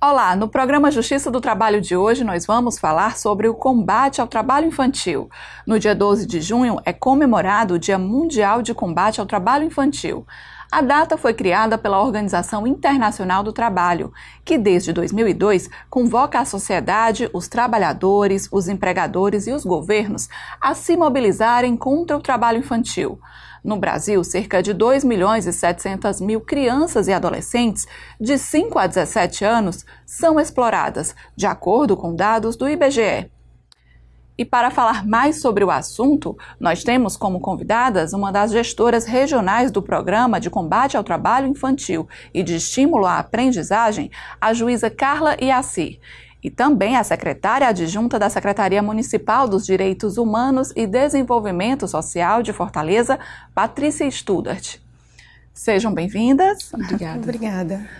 Olá, no programa Justiça do Trabalho de hoje nós vamos falar sobre o combate ao trabalho infantil. No dia 12 de junho é comemorado o Dia Mundial de Combate ao Trabalho Infantil. A data foi criada pela Organização Internacional do Trabalho, que desde 2002 convoca a sociedade, os trabalhadores, os empregadores e os governos a se mobilizarem contra o trabalho infantil. No Brasil, cerca de 2 milhões e 700 mil crianças e adolescentes de 5 a 17 anos são exploradas, de acordo com dados do IBGE. E para falar mais sobre o assunto, nós temos como convidadas uma das gestoras regionais do Programa de Combate ao Trabalho Infantil e de Estímulo à Aprendizagem, a juíza Carla Iassi e também a secretária adjunta da Secretaria Municipal dos Direitos Humanos e Desenvolvimento Social de Fortaleza, Patrícia Studart. Sejam bem-vindas. Obrigada. Obrigada.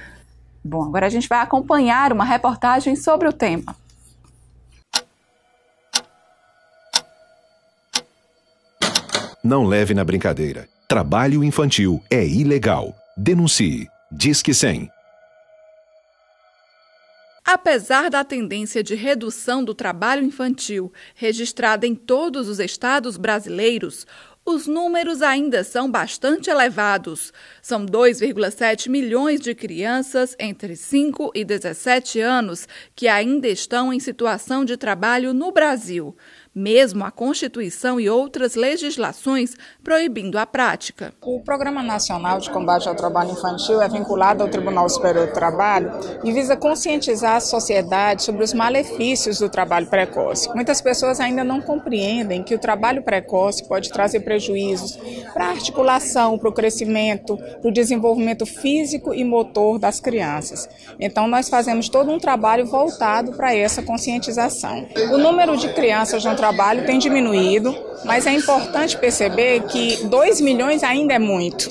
Bom, agora a gente vai acompanhar uma reportagem sobre o tema. Não leve na brincadeira. Trabalho infantil é ilegal. Denuncie. Disque 100 Apesar da tendência de redução do trabalho infantil registrada em todos os estados brasileiros, os números ainda são bastante elevados. São 2,7 milhões de crianças entre 5 e 17 anos que ainda estão em situação de trabalho no Brasil mesmo a Constituição e outras legislações proibindo a prática. O Programa Nacional de Combate ao Trabalho Infantil é vinculado ao Tribunal Superior do Trabalho e visa conscientizar a sociedade sobre os malefícios do trabalho precoce. Muitas pessoas ainda não compreendem que o trabalho precoce pode trazer prejuízos para a articulação, para o crescimento, para o desenvolvimento físico e motor das crianças. Então, nós fazemos todo um trabalho voltado para essa conscientização. O número de crianças no trabalho trabalho tem diminuído, mas é importante perceber que 2 milhões ainda é muito.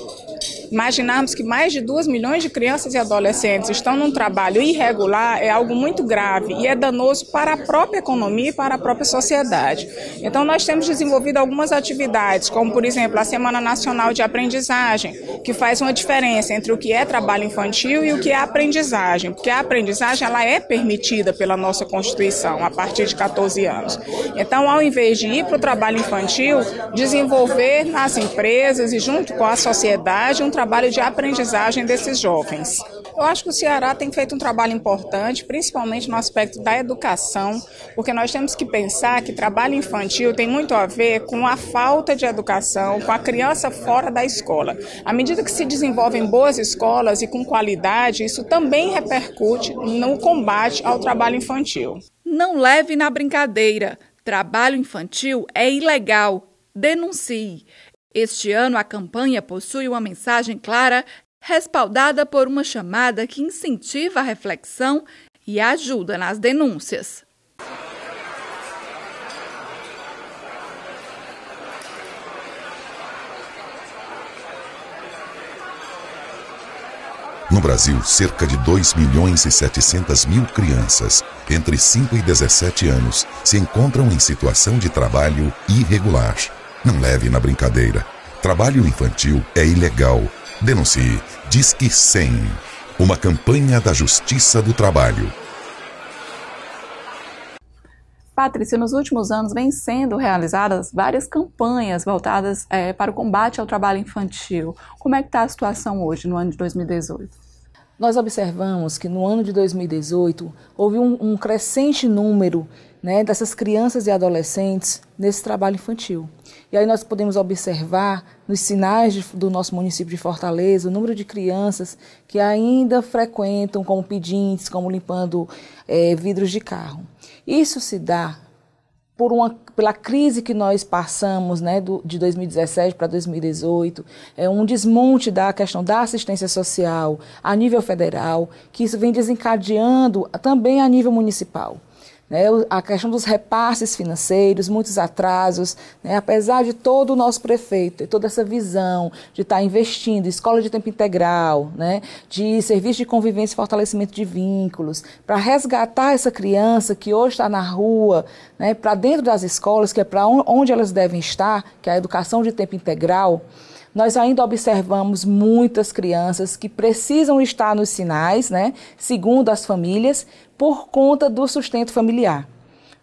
Imaginarmos que mais de 2 milhões de crianças e adolescentes estão num trabalho irregular é algo muito grave e é danoso para a própria economia e para a própria sociedade. Então, nós temos desenvolvido algumas atividades, como, por exemplo, a Semana Nacional de Aprendizagem, que faz uma diferença entre o que é trabalho infantil e o que é aprendizagem, porque a aprendizagem ela é permitida pela nossa Constituição a partir de 14 anos. Então, ao invés de ir para o trabalho infantil, desenvolver nas empresas e junto com a sociedade verdade, um trabalho de aprendizagem desses jovens. Eu acho que o Ceará tem feito um trabalho importante, principalmente no aspecto da educação, porque nós temos que pensar que trabalho infantil tem muito a ver com a falta de educação, com a criança fora da escola. À medida que se desenvolvem boas escolas e com qualidade, isso também repercute no combate ao trabalho infantil. Não leve na brincadeira. Trabalho infantil é ilegal. Denuncie. Este ano, a campanha possui uma mensagem clara, respaldada por uma chamada que incentiva a reflexão e ajuda nas denúncias. No Brasil, cerca de 2 milhões e 700 mil crianças entre 5 e 17 anos se encontram em situação de trabalho irregular. Não leve na brincadeira. Trabalho infantil é ilegal. Denuncie. Disque 100. Uma campanha da Justiça do Trabalho. Patrícia, nos últimos anos vêm sendo realizadas várias campanhas voltadas é, para o combate ao trabalho infantil. Como é que está a situação hoje, no ano de 2018? Nós observamos que no ano de 2018 houve um, um crescente número né, dessas crianças e adolescentes nesse trabalho infantil. E aí nós podemos observar nos sinais de, do nosso município de Fortaleza o número de crianças que ainda frequentam como pedintes, como limpando é, vidros de carro. Isso se dá por uma, pela crise que nós passamos né, do, de 2017 para 2018, é um desmonte da questão da assistência social a nível federal, que isso vem desencadeando também a nível municipal. Né, a questão dos repasses financeiros, muitos atrasos, né, apesar de todo o nosso prefeito e toda essa visão de estar tá investindo, escola de tempo integral, né, de serviço de convivência e fortalecimento de vínculos, para resgatar essa criança que hoje está na rua, né? para dentro das escolas, que é para onde elas devem estar, que é a educação de tempo integral. Nós ainda observamos muitas crianças que precisam estar nos sinais, né, segundo as famílias, por conta do sustento familiar.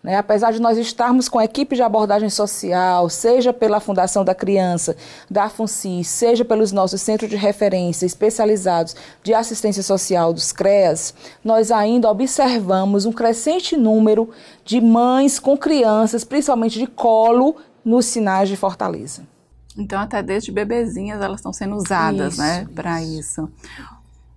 Né? Apesar de nós estarmos com a equipe de abordagem social, seja pela Fundação da Criança, da FUNCI, seja pelos nossos centros de referência especializados de assistência social dos CREAS, nós ainda observamos um crescente número de mães com crianças, principalmente de colo, nos sinais de Fortaleza. Então, até desde bebezinhas elas estão sendo usadas, isso, né, para isso.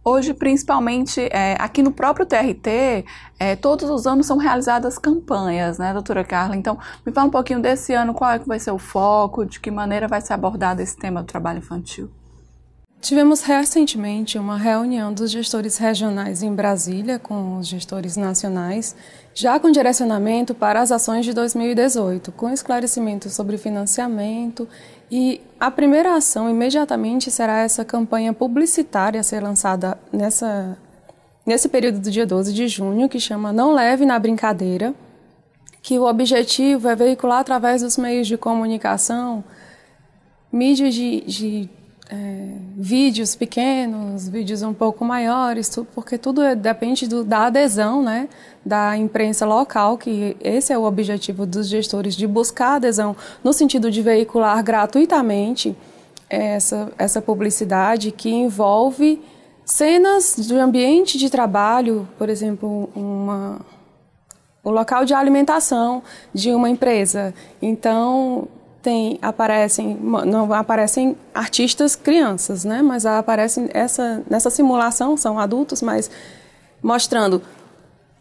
Hoje, principalmente, é, aqui no próprio TRT, é, todos os anos são realizadas campanhas, né, doutora Carla? Então, me fala um pouquinho desse ano, qual é que vai ser o foco, de que maneira vai ser abordado esse tema do trabalho infantil? Tivemos recentemente uma reunião dos gestores regionais em Brasília com os gestores nacionais, já com direcionamento para as ações de 2018, com esclarecimento sobre financiamento e a primeira ação imediatamente será essa campanha publicitária a ser lançada nessa, nesse período do dia 12 de junho, que chama Não Leve na Brincadeira, que o objetivo é veicular através dos meios de comunicação mídias de, de é, vídeos pequenos, vídeos um pouco maiores, tudo, porque tudo é, depende do, da adesão né, da imprensa local, que esse é o objetivo dos gestores, de buscar adesão no sentido de veicular gratuitamente é, essa, essa publicidade que envolve cenas do ambiente de trabalho, por exemplo, uma, o local de alimentação de uma empresa. Então, tem aparecem não aparecem artistas crianças, né? Mas aparecem essa nessa simulação são adultos, mas mostrando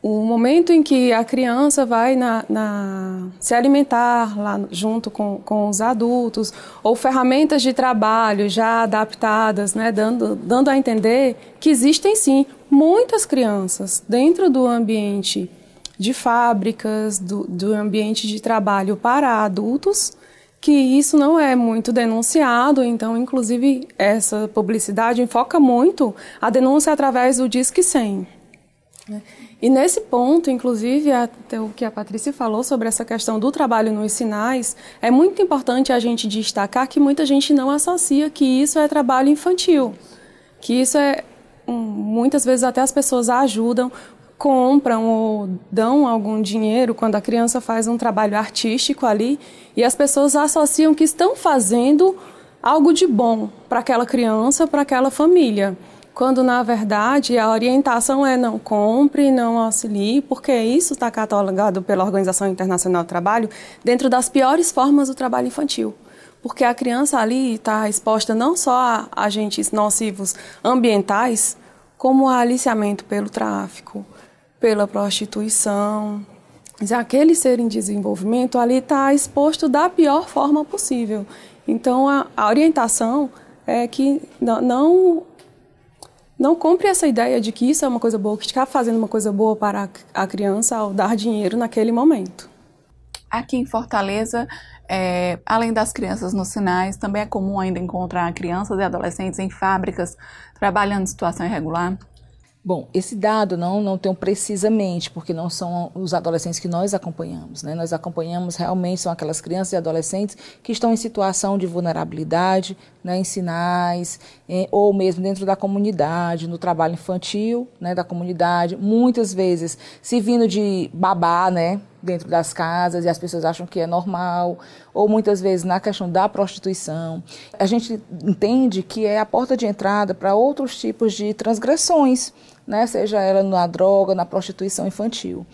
o momento em que a criança vai na, na, se alimentar lá junto com, com os adultos, ou ferramentas de trabalho já adaptadas, né, dando, dando a entender que existem sim muitas crianças dentro do ambiente de fábricas, do, do ambiente de trabalho para adultos, que isso não é muito denunciado, então, inclusive, essa publicidade enfoca muito a denúncia através do Disque 100. E nesse ponto, inclusive, até o que a Patrícia falou sobre essa questão do trabalho nos sinais, é muito importante a gente destacar que muita gente não associa que isso é trabalho infantil, que isso é muitas vezes até as pessoas ajudam compram ou dão algum dinheiro quando a criança faz um trabalho artístico ali e as pessoas associam que estão fazendo algo de bom para aquela criança, para aquela família. Quando na verdade a orientação é não compre, não auxilie, porque isso está catalogado pela Organização Internacional do Trabalho dentro das piores formas do trabalho infantil porque a criança ali está exposta não só a agentes nocivos ambientais, como a aliciamento pelo tráfico, pela prostituição. Aquele ser em desenvolvimento ali está exposto da pior forma possível. Então, a, a orientação é que não, não compre essa ideia de que isso é uma coisa boa, que está fazendo uma coisa boa para a criança ao dar dinheiro naquele momento. Aqui em Fortaleza, é, além das crianças nos sinais, também é comum ainda encontrar crianças e adolescentes em fábricas trabalhando em situação irregular, Bom, esse dado não, não tenho precisamente, porque não são os adolescentes que nós acompanhamos. Né? Nós acompanhamos realmente são aquelas crianças e adolescentes que estão em situação de vulnerabilidade, né? em sinais, em, ou mesmo dentro da comunidade, no trabalho infantil né? da comunidade, muitas vezes se vindo de babá, né? dentro das casas e as pessoas acham que é normal, ou muitas vezes na questão da prostituição. A gente entende que é a porta de entrada para outros tipos de transgressões, né? seja ela na droga, na prostituição infantil.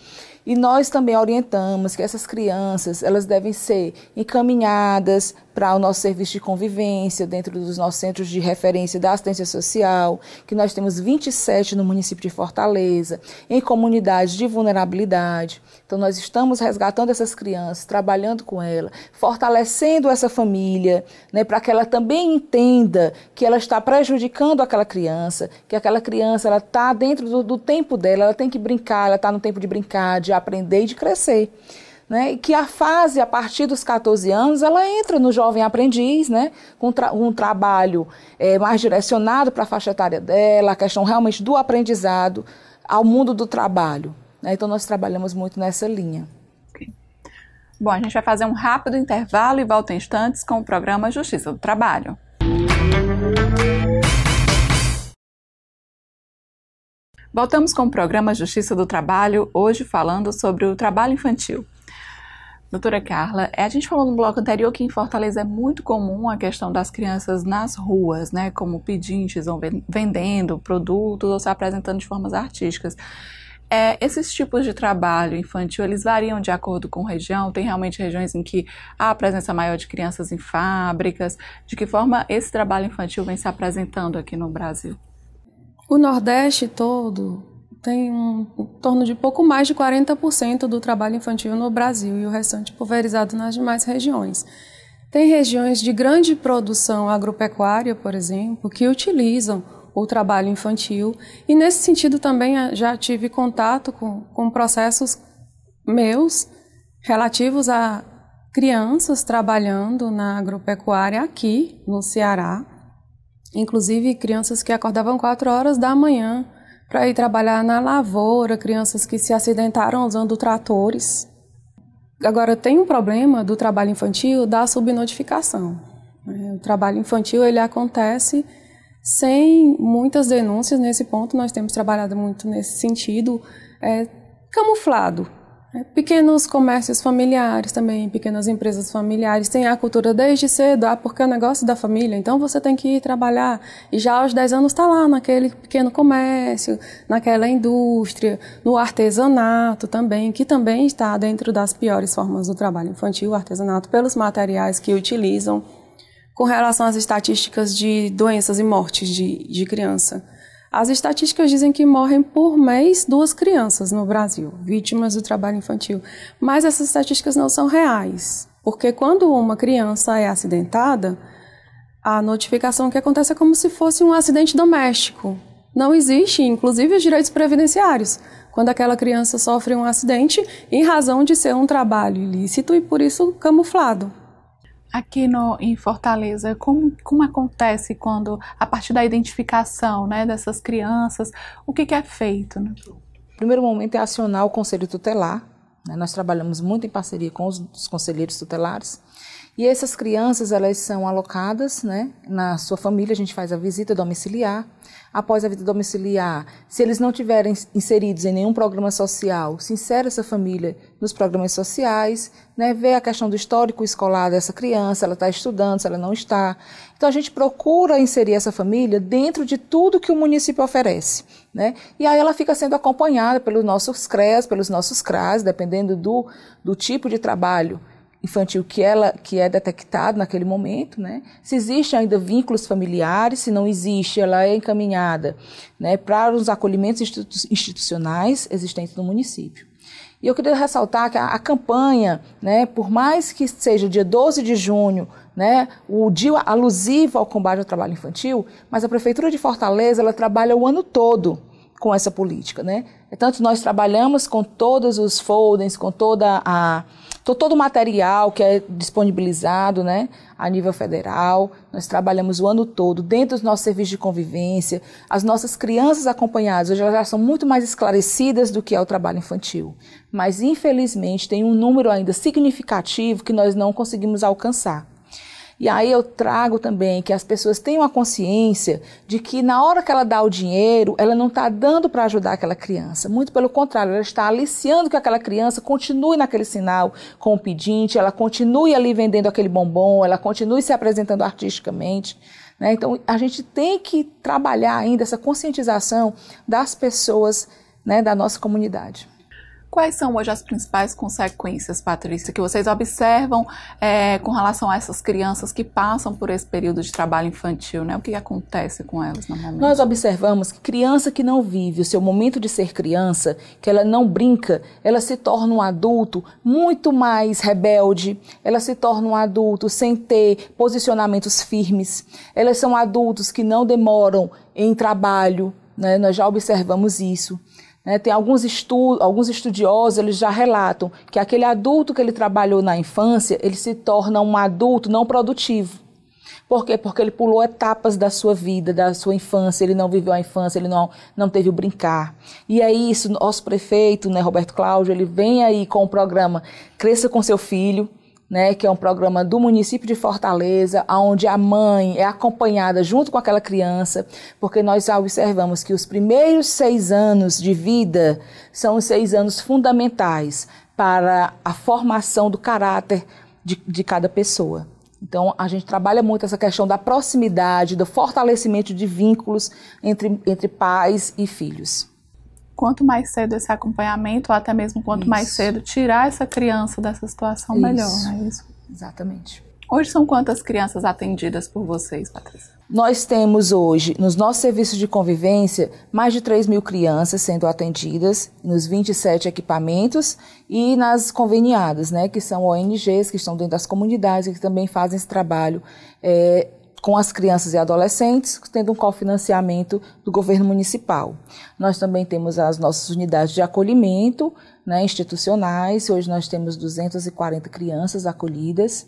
E nós também orientamos que essas crianças elas devem ser encaminhadas para o nosso serviço de convivência dentro dos nossos centros de referência da assistência social, que nós temos 27 no município de Fortaleza, em comunidades de vulnerabilidade. Então, nós estamos resgatando essas crianças, trabalhando com ela, fortalecendo essa família, né, para que ela também entenda que ela está prejudicando aquela criança, que aquela criança ela está dentro do, do tempo dela, ela tem que brincar, ela está no tempo de brincar, de aprender e de crescer. Né, que a fase a partir dos 14 anos ela entra no jovem aprendiz, né, com tra um trabalho é, mais direcionado para a faixa etária dela, a questão realmente do aprendizado ao mundo do trabalho. Né? Então, nós trabalhamos muito nessa linha. Bom, a gente vai fazer um rápido intervalo e volta em instantes com o programa Justiça do Trabalho. Voltamos com o programa Justiça do Trabalho, hoje falando sobre o trabalho infantil. Doutora Carla, é, a gente falou no bloco anterior que em Fortaleza é muito comum a questão das crianças nas ruas, né? Como pedintes, vão vendendo produtos ou se apresentando de formas artísticas. É, esses tipos de trabalho infantil, eles variam de acordo com região, tem realmente regiões em que há a presença maior de crianças em fábricas. De que forma esse trabalho infantil vem se apresentando aqui no Brasil? O Nordeste todo tem um, em torno de pouco mais de 40% do trabalho infantil no Brasil e o restante pulverizado nas demais regiões. Tem regiões de grande produção agropecuária, por exemplo, que utilizam o trabalho infantil. E nesse sentido também eh, já tive contato com, com processos meus relativos a crianças trabalhando na agropecuária aqui no Ceará, inclusive crianças que acordavam 4 horas da manhã para ir trabalhar na lavoura, crianças que se acidentaram usando tratores. Agora tem um problema do trabalho infantil da subnotificação. É, o trabalho infantil ele acontece sem muitas denúncias nesse ponto, nós temos trabalhado muito nesse sentido, é, camuflado. Né? Pequenos comércios familiares também, pequenas empresas familiares, tem a cultura desde cedo, ah, porque é negócio da família, então você tem que ir trabalhar. E já aos 10 anos está lá naquele pequeno comércio, naquela indústria, no artesanato também, que também está dentro das piores formas do trabalho infantil, o artesanato, pelos materiais que utilizam com relação às estatísticas de doenças e mortes de, de criança. As estatísticas dizem que morrem por mês duas crianças no Brasil, vítimas do trabalho infantil. Mas essas estatísticas não são reais, porque quando uma criança é acidentada, a notificação que acontece é como se fosse um acidente doméstico. Não existe, inclusive, os direitos previdenciários, quando aquela criança sofre um acidente em razão de ser um trabalho ilícito e, por isso, camuflado aqui no, em Fortaleza, como, como acontece quando, a partir da identificação né, dessas crianças, o que, que é feito? Né? O primeiro momento é acionar o conselho tutelar. Né? Nós trabalhamos muito em parceria com os, os, conselheiros tutelares. E essas crianças, elas são alocadas né, na sua família, a gente faz a visita domiciliar após a vida domiciliar, se eles não tiverem inseridos em nenhum programa social, se insere essa família nos programas sociais, né, ver a questão do histórico escolar dessa criança, ela está estudando, se ela não está. Então a gente procura inserir essa família dentro de tudo que o município oferece. Né? E aí ela fica sendo acompanhada pelos nossos CREAS, pelos nossos CRAS, dependendo do, do tipo de trabalho infantil que ela que é detectado naquele momento, né? Se existem ainda vínculos familiares, se não existe, ela é encaminhada, né, para os acolhimentos institucionais existentes no município. E eu queria ressaltar que a, a campanha, né, por mais que seja dia 12 de junho, né, o dia alusivo ao combate ao trabalho infantil, mas a prefeitura de Fortaleza, ela trabalha o ano todo com essa política, né? Tanto nós trabalhamos com todos os folders, com toda a então, todo o material que é disponibilizado né, a nível federal, nós trabalhamos o ano todo dentro dos nossos serviços de convivência. As nossas crianças acompanhadas hoje elas já são muito mais esclarecidas do que é o trabalho infantil. Mas, infelizmente, tem um número ainda significativo que nós não conseguimos alcançar. E aí eu trago também que as pessoas tenham a consciência de que na hora que ela dá o dinheiro, ela não está dando para ajudar aquela criança. Muito pelo contrário, ela está aliciando que aquela criança continue naquele sinal com o pedinte, ela continue ali vendendo aquele bombom, ela continue se apresentando artisticamente. Né? Então a gente tem que trabalhar ainda essa conscientização das pessoas né, da nossa comunidade. Quais são hoje as principais consequências, Patrícia, que vocês observam é, com relação a essas crianças que passam por esse período de trabalho infantil? Né? O que acontece com elas normalmente? Nós observamos que criança que não vive o seu momento de ser criança, que ela não brinca, ela se torna um adulto muito mais rebelde, ela se torna um adulto sem ter posicionamentos firmes, elas são adultos que não demoram em trabalho, né? nós já observamos isso. Né, tem alguns, estu alguns estudiosos, eles já relatam que aquele adulto que ele trabalhou na infância, ele se torna um adulto não produtivo. Por quê? Porque ele pulou etapas da sua vida, da sua infância, ele não viveu a infância, ele não, não teve o brincar. E é isso, nosso prefeito, né, Roberto Cláudio, ele vem aí com o programa Cresça com seu filho, né, que é um programa do município de Fortaleza, onde a mãe é acompanhada junto com aquela criança, porque nós observamos que os primeiros seis anos de vida são os seis anos fundamentais para a formação do caráter de, de cada pessoa. Então, a gente trabalha muito essa questão da proximidade, do fortalecimento de vínculos entre, entre pais e filhos quanto mais cedo esse acompanhamento, ou até mesmo quanto isso. mais cedo tirar essa criança dessa situação, isso. melhor, não é isso? Exatamente. Hoje são quantas crianças atendidas por vocês, Patrícia? Nós temos hoje, nos nossos serviços de convivência, mais de 3 mil crianças sendo atendidas nos 27 equipamentos e nas conveniadas, né, que são ONGs que estão dentro das comunidades e que também fazem esse trabalho é, com as crianças e adolescentes, tendo um cofinanciamento do governo municipal. Nós também temos as nossas unidades de acolhimento né, institucionais, hoje nós temos 240 crianças acolhidas.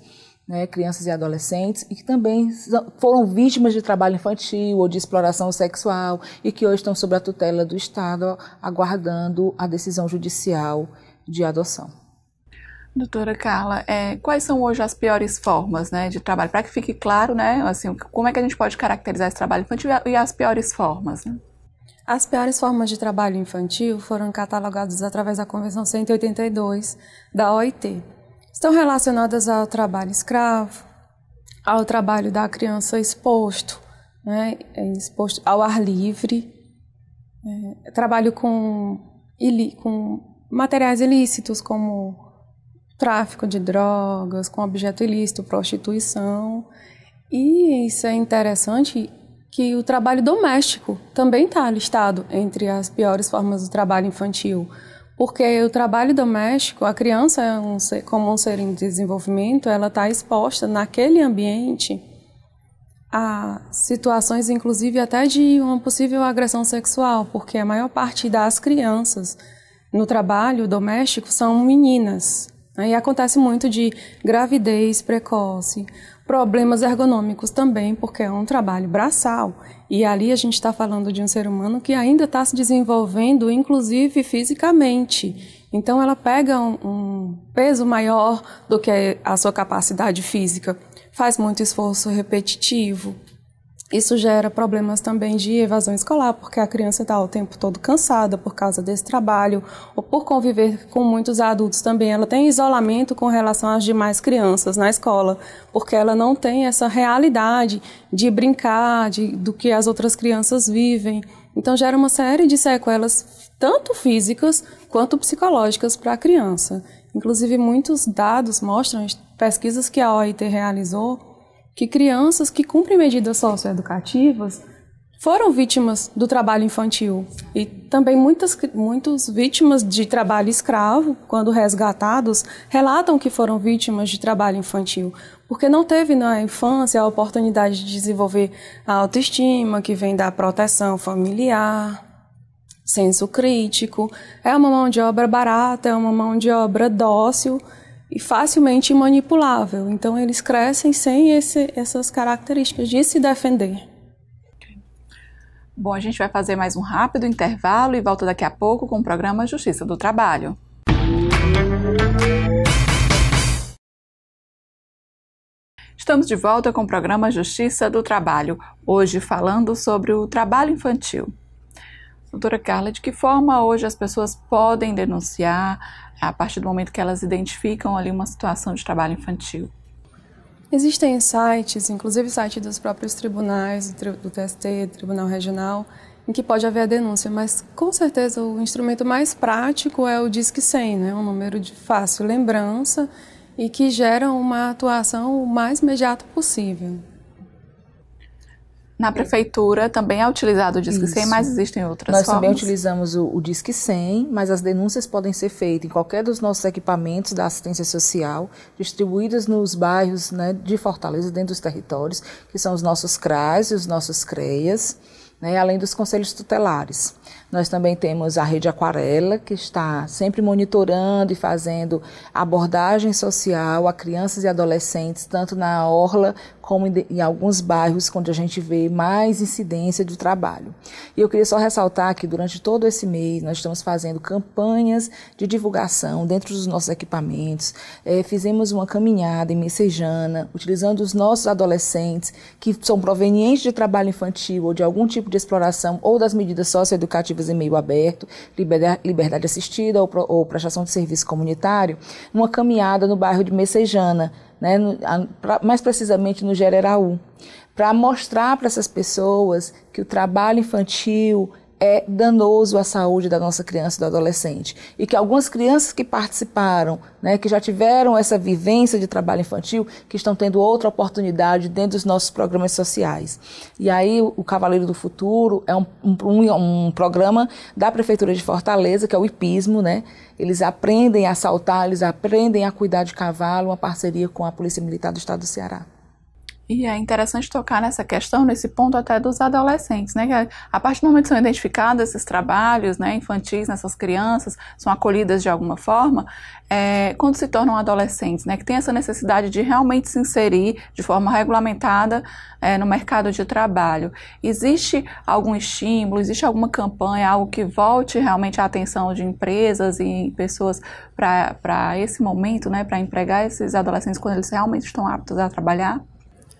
Né, crianças e adolescentes, e que também foram vítimas de trabalho infantil ou de exploração sexual e que hoje estão sob a tutela do Estado, aguardando a decisão judicial de adoção. Doutora Carla, é, quais são hoje as piores formas né, de trabalho? Para que fique claro, né, assim, como é que a gente pode caracterizar esse trabalho infantil e as piores formas? Né? As piores formas de trabalho infantil foram catalogadas através da Convenção 182 da OIT. Estão relacionadas ao trabalho escravo, ao trabalho da criança exposto, né, exposto ao ar livre, é, trabalho com, com materiais ilícitos como tráfico de drogas, com objeto ilícito, prostituição. E isso é interessante que o trabalho doméstico também está listado entre as piores formas do trabalho infantil, porque o trabalho doméstico, a criança, é um ser, como um ser em desenvolvimento, ela está exposta naquele ambiente a situações, inclusive até de uma possível agressão sexual, porque a maior parte das crianças no trabalho doméstico são meninas. Né? E acontece muito de gravidez precoce, problemas ergonômicos também, porque é um trabalho braçal. E ali a gente está falando de um ser humano que ainda está se desenvolvendo, inclusive fisicamente. Então ela pega um, um peso maior do que a sua capacidade física, faz muito esforço repetitivo, isso gera problemas também de evasão escolar, porque a criança está o tempo todo cansada por causa desse trabalho, ou por conviver com muitos adultos também. Ela tem isolamento com relação às demais crianças na escola, porque ela não tem essa realidade de brincar, de, do que as outras crianças vivem. Então, gera uma série de sequelas, tanto físicas quanto psicológicas, para a criança. Inclusive, muitos dados mostram, pesquisas que a OIT realizou, que crianças que cumprem medidas socioeducativas foram vítimas do trabalho infantil e também muitas muitos vítimas de trabalho escravo, quando resgatados, relatam que foram vítimas de trabalho infantil, porque não teve na infância a oportunidade de desenvolver a autoestima que vem da proteção familiar, senso crítico, é uma mão de obra barata, é uma mão de obra dócil e facilmente manipulável. Então, eles crescem sem esse, essas características de se defender. Bom, a gente vai fazer mais um rápido intervalo e volta daqui a pouco com o programa Justiça do Trabalho. Estamos de volta com o programa Justiça do Trabalho, hoje falando sobre o trabalho infantil. Doutora Carla, de que forma hoje as pessoas podem denunciar a partir do momento que elas identificam ali uma situação de trabalho infantil. Existem sites, inclusive site dos próprios tribunais, do TST, Tribunal Regional, em que pode haver a denúncia, mas com certeza o instrumento mais prático é o Disque 100, né? um número de fácil lembrança e que gera uma atuação o mais imediato possível. Na prefeitura também é utilizado o Disque Isso. 100, mas existem outras Nós formas. também utilizamos o, o Disque 100, mas as denúncias podem ser feitas em qualquer dos nossos equipamentos da assistência social, distribuídas nos bairros né, de Fortaleza, dentro dos territórios, que são os nossos CRAs e os nossos CREAS, né, além dos conselhos tutelares. Nós também temos a Rede Aquarela, que está sempre monitorando e fazendo abordagem social a crianças e adolescentes, tanto na orla como em alguns bairros onde a gente vê mais incidência de trabalho. E eu queria só ressaltar que durante todo esse mês nós estamos fazendo campanhas de divulgação dentro dos nossos equipamentos. É, fizemos uma caminhada em Messejana, utilizando os nossos adolescentes que são provenientes de trabalho infantil ou de algum tipo de exploração ou das medidas socioeducativas abertas, e meio aberto, liberdade assistida ou, ou prestação de serviço comunitário, numa caminhada no bairro de Messejana, né, mais precisamente no Gereraú, para mostrar para essas pessoas que o trabalho infantil é danoso à saúde da nossa criança e do adolescente. E que algumas crianças que participaram, né, que já tiveram essa vivência de trabalho infantil, que estão tendo outra oportunidade dentro dos nossos programas sociais. E aí o Cavaleiro do Futuro é um, um, um programa da Prefeitura de Fortaleza, que é o hipismo, né? Eles aprendem a saltar, eles aprendem a cuidar de cavalo, uma parceria com a Polícia Militar do Estado do Ceará. E é interessante tocar nessa questão, nesse ponto até dos adolescentes, né? Que a partir do momento que são identificados esses trabalhos né, infantis nessas crianças, são acolhidas de alguma forma, é, quando se tornam adolescentes, né? Que tem essa necessidade de realmente se inserir de forma regulamentada é, no mercado de trabalho. Existe algum estímulo, existe alguma campanha, algo que volte realmente a atenção de empresas e pessoas para esse momento, né? Para empregar esses adolescentes quando eles realmente estão aptos a trabalhar?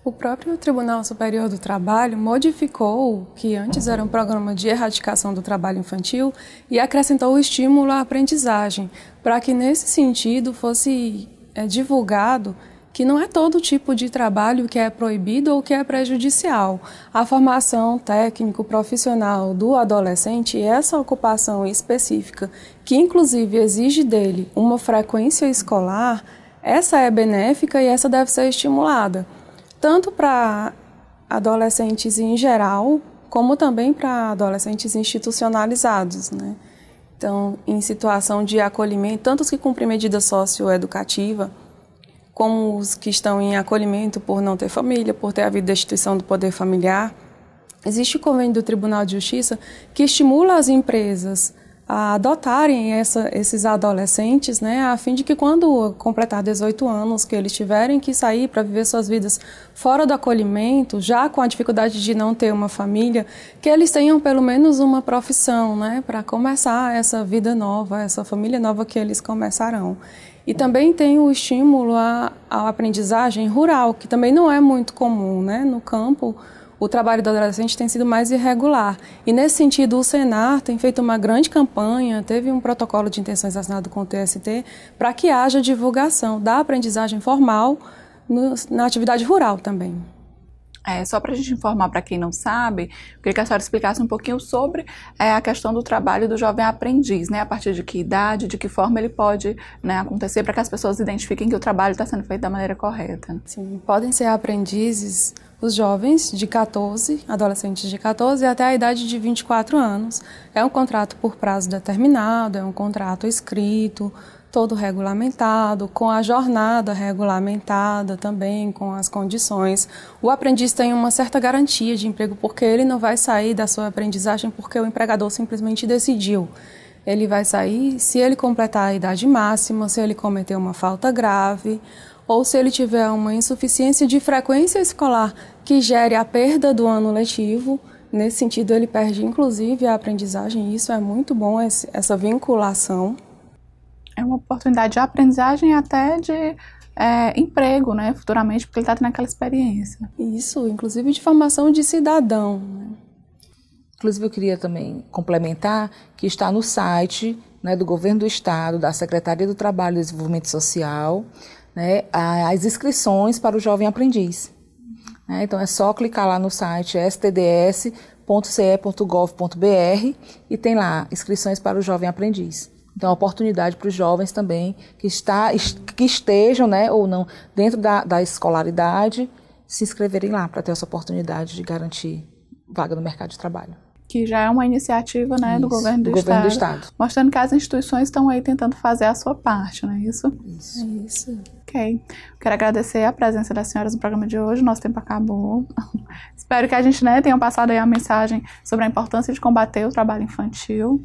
O próprio Tribunal Superior do Trabalho modificou o que antes era um programa de erradicação do trabalho infantil e acrescentou o estímulo à aprendizagem, para que nesse sentido fosse é, divulgado que não é todo tipo de trabalho que é proibido ou que é prejudicial. A formação técnico-profissional do adolescente, é essa ocupação específica, que inclusive exige dele uma frequência escolar, essa é benéfica e essa deve ser estimulada tanto para adolescentes em geral, como também para adolescentes institucionalizados, né? Então, em situação de acolhimento, tanto os que cumprem medida socioeducativa, como os que estão em acolhimento por não ter família, por ter havido destituição do poder familiar, existe o convênio do Tribunal de Justiça que estimula as empresas a adotarem essa, esses adolescentes, né, a fim de que quando completar 18 anos, que eles tiverem que sair para viver suas vidas fora do acolhimento, já com a dificuldade de não ter uma família, que eles tenham pelo menos uma profissão, né, para começar essa vida nova, essa família nova que eles começarão. E também tem o estímulo à, à aprendizagem rural, que também não é muito comum, né, no campo o trabalho do adolescente tem sido mais irregular. E nesse sentido, o Senar tem feito uma grande campanha, teve um protocolo de intenções assinado com o TST, para que haja divulgação da aprendizagem formal no, na atividade rural também. É, só para a gente informar para quem não sabe, queria que a senhora explicasse um pouquinho sobre é, a questão do trabalho do jovem aprendiz, né? A partir de que idade, de que forma ele pode né, acontecer, para que as pessoas identifiquem que o trabalho está sendo feito da maneira correta. Sim, podem ser aprendizes os jovens de 14, adolescentes de 14 até a idade de 24 anos. É um contrato por prazo determinado, é um contrato escrito, todo regulamentado, com a jornada regulamentada também, com as condições. O aprendiz tem uma certa garantia de emprego, porque ele não vai sair da sua aprendizagem porque o empregador simplesmente decidiu. Ele vai sair se ele completar a idade máxima, se ele cometer uma falta grave ou se ele tiver uma insuficiência de frequência escolar que gere a perda do ano letivo. Nesse sentido, ele perde inclusive a aprendizagem, isso é muito bom, essa vinculação é uma oportunidade de aprendizagem e até de é, emprego, né, futuramente, porque ele está tendo aquela experiência. Isso, inclusive de formação de cidadão. Né? Inclusive, eu queria também complementar que está no site né, do Governo do Estado, da Secretaria do Trabalho e Desenvolvimento Social, né, as inscrições para o Jovem Aprendiz. Né? Então, é só clicar lá no site stds.ce.gov.br e tem lá inscrições para o Jovem Aprendiz. Então, é oportunidade para os jovens também que, está, que estejam, né, ou não, dentro da, da escolaridade, se inscreverem lá para ter essa oportunidade de garantir vaga no mercado de trabalho. Que já é uma iniciativa né, isso, do, governo do, do governo do, Estado, Mostrando que as instituições estão aí tentando fazer a sua parte, não é isso? Isso. É isso. Ok. Quero agradecer a presença das senhoras no programa de hoje. Nosso tempo acabou. Espero que a gente né, tenha passado aí a mensagem sobre a importância de combater o trabalho infantil.